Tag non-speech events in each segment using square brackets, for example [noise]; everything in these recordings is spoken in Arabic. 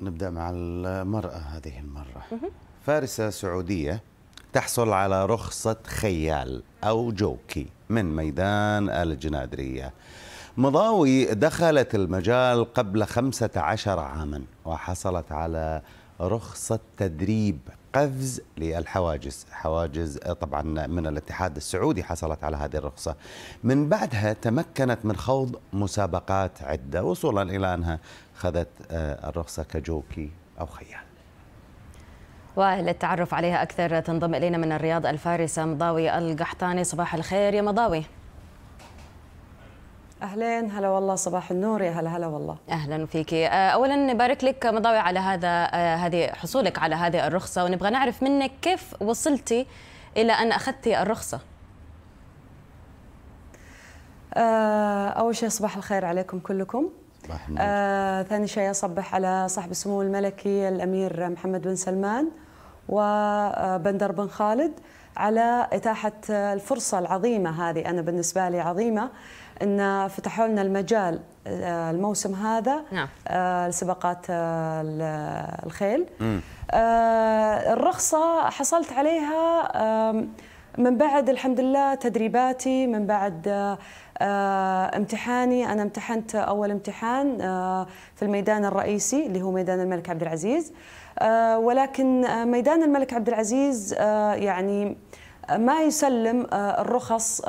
نبدأ مع المرأة هذه المرة فارسة سعودية تحصل على رخصة خيال أو جوكي من ميدان الجنادرية مضاوي دخلت المجال قبل 15 عاما وحصلت على رخصة تدريب قفز للحواجز حواجز آه، طبعا من الاتحاد السعودي حصلت على هذه الرخصة من بعدها تمكنت من خوض مسابقات عدة وصولا إلى أنها خذت آه، الرخصة كجوكي أو خيال وللتعرف عليها أكثر تنضم إلينا من الرياض الفارسة مضاوي القحطاني صباح الخير يا مضاوي اهلين هلا والله صباح النور يا هلا هلا والله اهلا فيك آه، اولا نبارك لك مضاوي على هذا آه، هذه حصولك على هذه الرخصه ونبغى نعرف منك كيف وصلتي الى ان اخذتي الرخصه آه، اول شيء صباح الخير عليكم كلكم آه ثاني شيء اصبح على صاحب السمو الملكي الامير محمد بن سلمان وبندر بن خالد على اتاحه الفرصه العظيمه هذه انا بالنسبه لي عظيمه ان فتحوا لنا المجال آه، الموسم هذا نعم. آه، لسباقات آه، الخيل الرخصه حصلت عليها من بعد الحمد لله تدريباتي من بعد امتحاني انا امتحنت اول امتحان في الميدان الرئيسي اللي هو ميدان الملك عبد العزيز ولكن ميدان الملك عبد العزيز يعني ما يسلم الرخص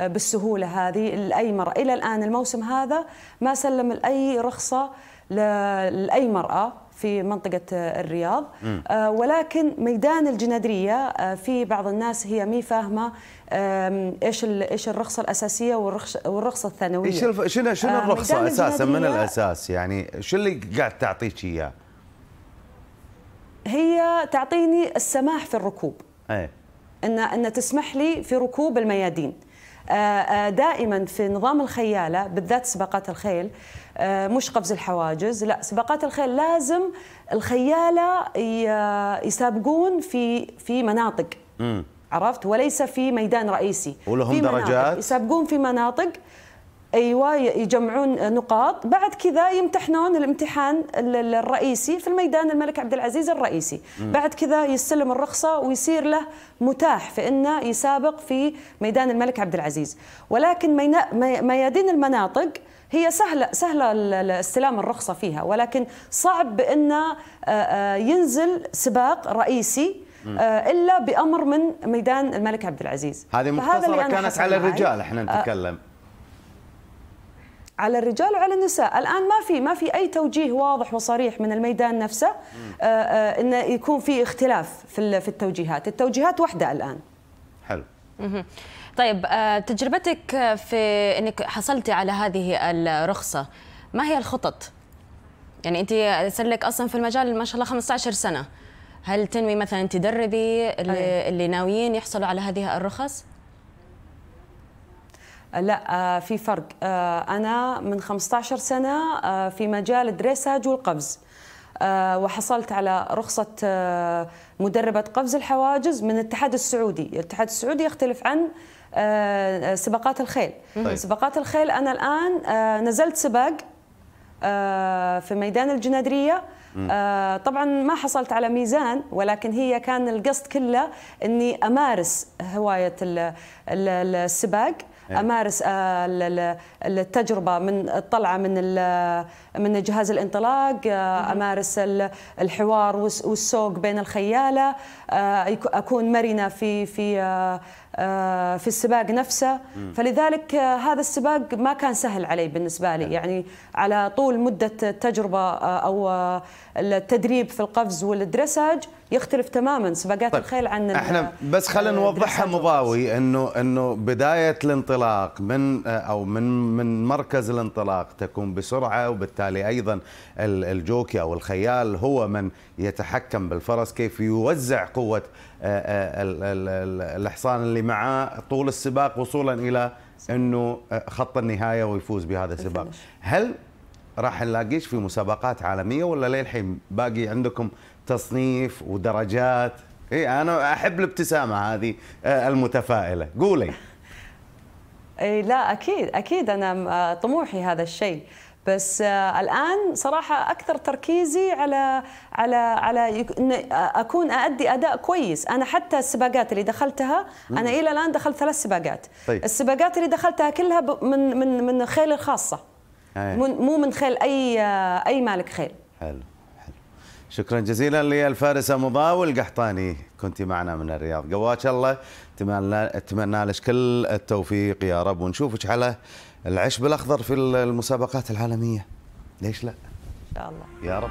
بالسهوله هذه لاي مراه الى الان الموسم هذا ما سلم لاي رخصه لاي مراه في منطقة الرياض آه، ولكن ميدان الجنادرية آه، في بعض الناس هي مي فاهمة ايش ايش الرخصة الأساسية والرخصة الثانوية ايش شنو آه، شنو الرخصة أساسا من الأساس يعني شو اللي قاعد تعطيك إياه؟ هي تعطيني السماح في الركوب أي. ان ان تسمح لي في ركوب الميادين آه، آه، دائما في نظام الخياله بالذات سباقات الخيل آه، مش قفز الحواجز لا سباقات الخيل لازم الخياله يسابقون في في مناطق عرفت وليس في ميدان رئيسي ولهم في درجات يسابقون في مناطق ايوه يجمعون نقاط بعد كذا يمتحنون الامتحان الرئيسي في الميدان الملك عبد العزيز الرئيسي م. بعد كذا يستلم الرخصه ويصير له متاح في انه يسابق في ميدان الملك عبد العزيز ولكن ميادين المناطق هي سهلة سهلة استلام الرخصة فيها ولكن صعب بأنه آه، آه، ينزل سباق رئيسي آه، إلا بأمر من ميدان الملك عبد العزيز هذه مختصرة كانت على الرجال احنا نتكلم على الرجال وعلى النساء الان ما في ما في اي توجيه واضح وصريح من الميدان نفسه آه، آه، انه يكون في اختلاف في في التوجيهات التوجيهات واحده الان حلو طيب آه، تجربتك في انك حصلتي على هذه الرخصه ما هي الخطط يعني انت صار لك اصلا في المجال ما شاء الله 15 سنه هل تنوي مثلا تدربي اللي, أيوه. اللي ناويين يحصلوا على هذه الرخص آه، لا آه، في فرق آه، انا من 15 سنه في مجال الدريساج والقفز وحصلت على رخصة مدربة قفز الحواجز من الاتحاد السعودي الاتحاد السعودي يختلف عن سباقات الخيل طيب. سباقات الخيل أنا الآن نزلت سباق في ميدان الجنادرية طبعا ما حصلت على ميزان ولكن هي كان القصد كله اني امارس هوايه السباق إيه. امارس آه، التجربه من الطلعه من من جهاز الانطلاق آه، امارس الحوار والسوق بين الخياله آه، اكون مرنه في في آه، في السباق نفسه فلذلك آه، هذا السباق ما كان سهل علي بالنسبة لي يعني على طول مدة التجربة آه، أو التدريب في القفز والدرساج يختلف تماما سباقات طيب. الخيل عن احنا بس خلينا نوضحها مضاوي انه انه بدايه الانطلاق من او من من مركز الانطلاق تكون بسرعه وبالتالي ايضا الجوكي او الخيال هو من يتحكم بالفرس كيف يوزع قوه الحصان اللي معاه طول السباق وصولا الى انه آه، خط النهايه ويفوز بهذا السباق هل راح نلاقيش في مسابقات عالميه ولا للحين باقي عندكم تصنيف ودرجات اي انا احب الابتسامه هذه آه، المتفائله قولي [laughs] إيه لا اكيد اكيد انا آه، طموحي هذا الشيء بس آه، الان صراحه اكثر تركيزي على على على اكون اادي اداء كويس انا حتى السباقات اللي دخلتها انا الى الان دخلت ثلاث سباقات طيب. السباقات اللي دخلتها كلها من من من خيل الخاصه أيه. مو من خيل اي اي مالك خيل حلو شكرا جزيلا للفارس مضاو القحطاني كنت معنا من الرياض قواك الله اتمنى لك كل التوفيق يا رب ونشوفك على العشب الاخضر في المسابقات العالميه ليش لا ان شاء الله يا رب